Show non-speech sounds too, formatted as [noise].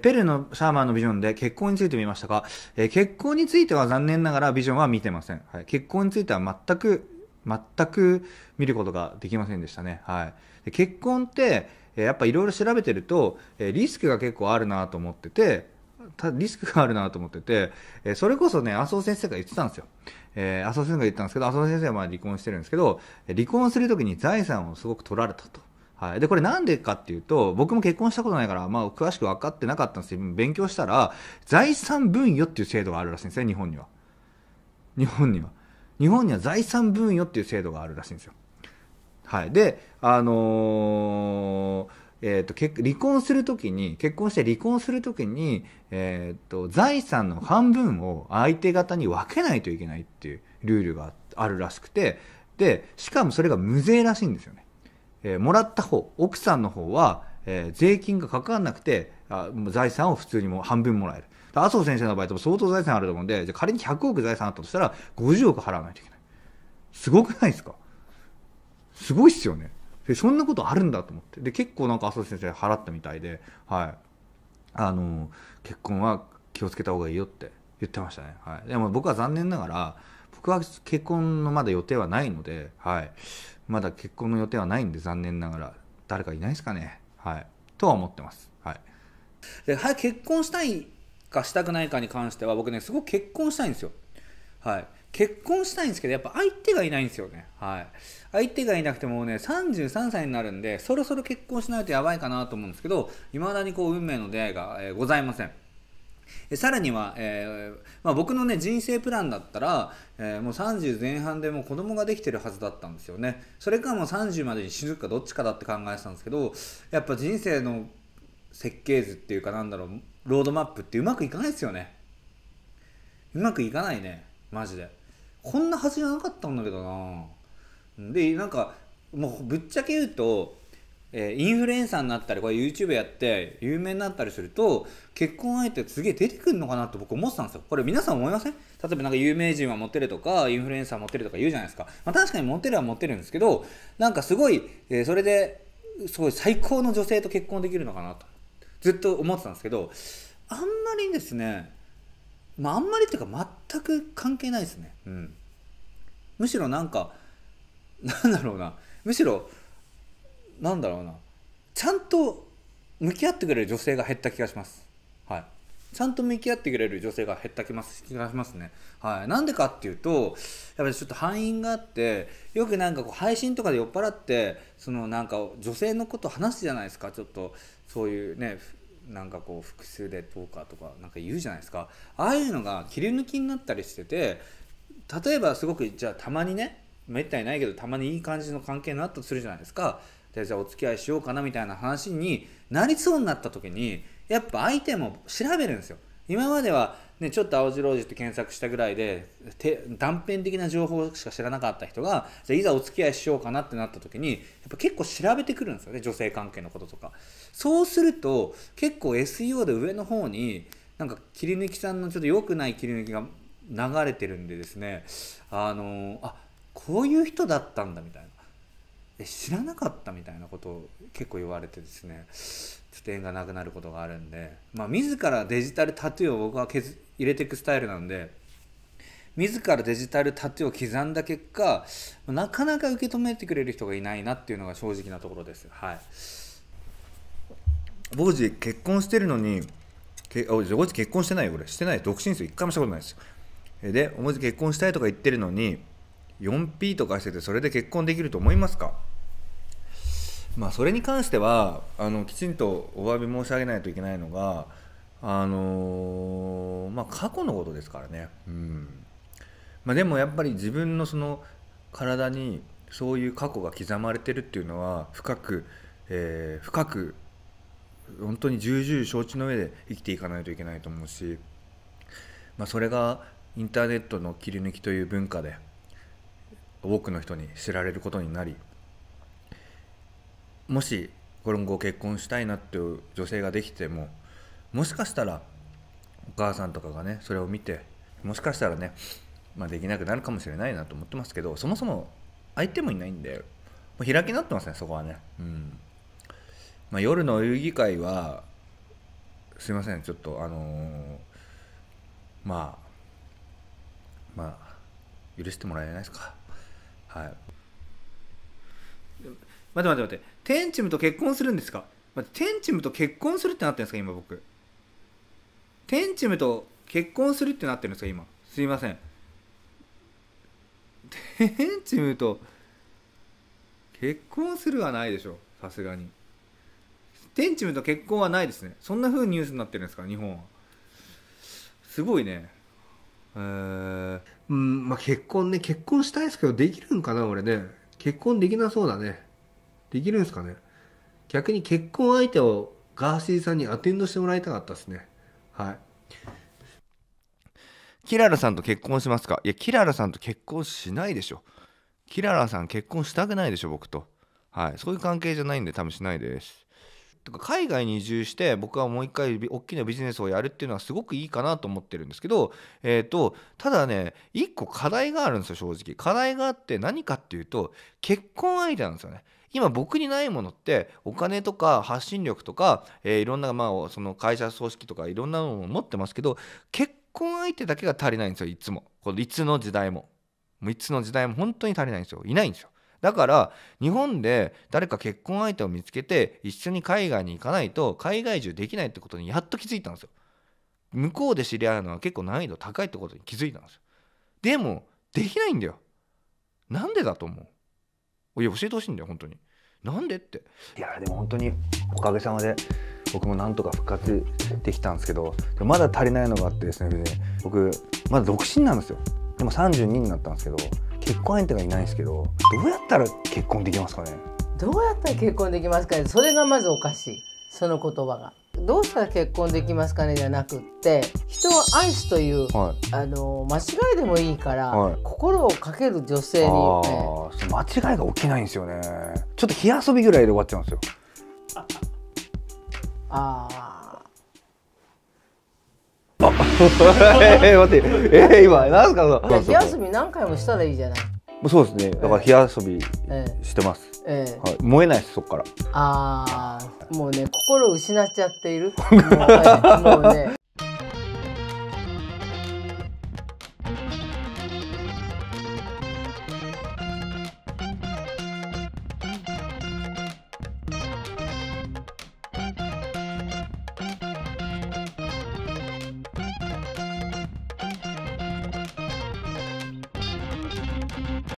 ペルのシャーマンのビジョンで結婚について見ましたか、え結婚については残念ながらビジョンは見てません。はい、結婚については全く、全く見ることができませんでしたね。はい、結婚って、えやっぱいろいろ調べてると、えリスクが結構あるなと思ってて、リスクがあるなと思ってて、えそれこそね、麻生先生が言ってたんですよ。えー、麻生先生が言ったんですけど、麻生先生はまあ離婚してるんですけど、離婚するときに財産をすごく取られたと。はい、でこれなんでかっていうと僕も結婚したことないから、まあ、詳しく分かってなかったんですけど勉強したら財産分与っていう制度があるらしいんですね日本には日本には日本には財産分与っていう制度があるらしいんですよはいであのー、えーと、離婚するときに結婚して離婚するときに、えーと財産の半分を相手方に分けないといけないっていうルールがあるらしくてでしかもそれが無税らしいんですよねえー、もらった方奥さんの方は、えー、税金がかからなくてあ財産を普通にも半分もらえる麻生先生の場合でも相当財産あると思うんでじゃ仮に100億財産あったとしたら50億払わないといけないすごくないですかすごいっすよねでそんなことあるんだと思ってで結構なんか麻生先生払ったみたいではいあの結婚は気をつけた方がいいよって言ってましたね、はい、でも僕は残念ながら僕は結婚のまだ予定はないので、はい。まだ結婚の予定はないんで、残念ながら。誰かいないですかね。はい。とは思ってます。はい。で、はい、結婚したいかしたくないかに関しては、僕ね、すごく結婚したいんですよ。はい。結婚したいんですけど、やっぱ相手がいないんですよね。はい。相手がいなくてもね、33歳になるんで、そろそろ結婚しないとやばいかなと思うんですけど、未だにこう、運命の出会いが、えー、ございません。さらには、えー、まあ、僕のね人生プランだったら、えー、もう30前半でもう子供ができてるはずだったんですよねそれかもう30までに死ぬかどっちかだって考えてたんですけどやっぱ人生の設計図っていうかなんだろうロードマップってうまくいかないですよねうまくいかないねマジでこんなはずじゃなかったんだけどなでなんかもうぶっちゃけ言うとえインフルエンサーになったりこれ YouTube やって有名になったりすると結婚相手すげえ出てくるのかなって僕思ってたんですよこれ皆さん思いません例えばなんか有名人はモテるとかインフルエンサーモテるとか言うじゃないですか、まあ、確かにモテるはモテるんですけどなんかすごい、えそれですごい最高の女性と結婚できるのかなとずっと思ってたんですけどあんまりですねまああんまりっていうか全く関係ないですねうんむしろなんかなんだろうなむしろなんだろうなちゃんと向き合ってくれる女性が減った気がします。はい、ちゃんと向き合ってくれる女性が減った気気がしますね。はい、なんでかっていうとやっぱりちょっと敗因があってよくなんかこう配信とかで酔っ払ってそのなんか女性のこと話すじゃないですかちょっとそういうねなんかこう複数でどうかとかなんか言うじゃないですかああいうのが切り抜きになったりしてて例えばすごくじゃあたまにねめったにないけどたまにいい感じの関係になったとするじゃないですかじゃあお付き合いしようかなみたいな話になりそうになった時にやっぱ相手も調べるんですよ今までは、ね、ちょっと青白路って検索したぐらいで断片的な情報しか知らなかった人がじゃいざお付き合いしようかなってなった時にやっぱ結構調べてくるんですよね女性関係のこととかそうすると結構 SEO で上の方になんか切り抜きさんのちょっと良くない切り抜きが流れてるんでですねあのあこういう人だったんだみたいなえ知らなかったみたいなことを結構言われてですねちょっと縁がなくなることがあるんでまあ自らデジタルタトゥーを僕は削入れていくスタイルなんで自らデジタルタトゥーを刻んだ結果なかなか受け止めてくれる人がいないなっていうのが正直なところですはい坊主結婚してるのにけあ坊主結婚してないよ俺してない独身ですよ一回もしたことないですよでおも結婚したいとか言ってるのに 4P とかしててそれで結婚できると思いますかまあ、それに関してはあのきちんとお詫び申し上げないといけないのが、あのー、まあ、過去のことですからね、うんまあ、でもやっぱり自分のその体にそういう過去が刻まれてるっていうのは深く、えー、深く本当に重々承知の上で生きていかないといけないと思うし、まあ、それがインターネットの切り抜きという文化で多くの人に知られることになりもし今後結婚したいなっていう女性ができてももしかしたらお母さんとかがねそれを見てもしかしたらね、まあ、できなくなるかもしれないなと思ってますけどそもそも相手もいないんで開き直ってますねそこはね、うんまあ、夜の遊戯会はすいませんちょっとあのー、まあまあ許してもらえないですかはい待って待って待って。テンチムと結婚するんですか待て、テンチムと結婚するってなってるんですか今僕。テンチムと結婚するってなってるんですか今。すいません。テンチムと結婚するはないでしょ。さすがに。テンチムと結婚はないですね。そんな風にニュースになってるんですか日本は。すごいね。ー、うん、まあ結婚ね、結婚したいですけど、できるんかな俺ね。結婚できなそうだね。できるんですかね逆に結婚相手をガーシーさんにアテンドしてもらいたかったですね。はい。キララさんと結婚しますかいや、キララさんと結婚しないでしょ。キララさん結婚したくないでしょ、僕と。はい。そういう関係じゃないんで、多分しないです。か海外に移住して僕はもう一回大きなビジネスをやるっていうのはすごくいいかなと思ってるんですけど、えーと、ただね一個課題があるんですよ正直課題があって何かっていうと結婚相手なんですよね。今僕にないものってお金とか発信力とか、えー、いろんな、まあ、その会社組織とかいろんなものを持ってますけど結婚相手だけが足りないんですよいつもこのいつの時代もいつの時代も本当に足りないんですよいないんですよだから日本で誰か結婚相手を見つけて一緒に海外に行かないと海外中できないってことにやっと気づいたんですよ。向こうで知り合うのは結構難易度高いってことに気づいたんですよ。でもできないんだよ。なんでだと思ういや教えてほしいんだよ本当に。なんでっていやでも本当におかげさまで僕もなんとか復活できたんですけどまだ足りないのがあってですね僕まだ独身なんですよでも32になったんですけど結婚相手がいないんですけどどうやったら結婚できますかねどうやったら結婚できますかねそれがまずおかしいその言葉が。どうしたら結婚できますかねじゃなくって人を愛すという、はい、あの間違いでもいいから、はい、心をかける女性に、ね、間違いが起きないんですよねちょっと火遊びぐらいで終わっちゃうんですよああ [laughs] え待ってえー、今何すかその火遊び何回もしたらいいじゃないそうですねだから日遊びしてます、ええはい、燃えないですそっからああもうね心を失っちゃっている [laughs] もう,、ね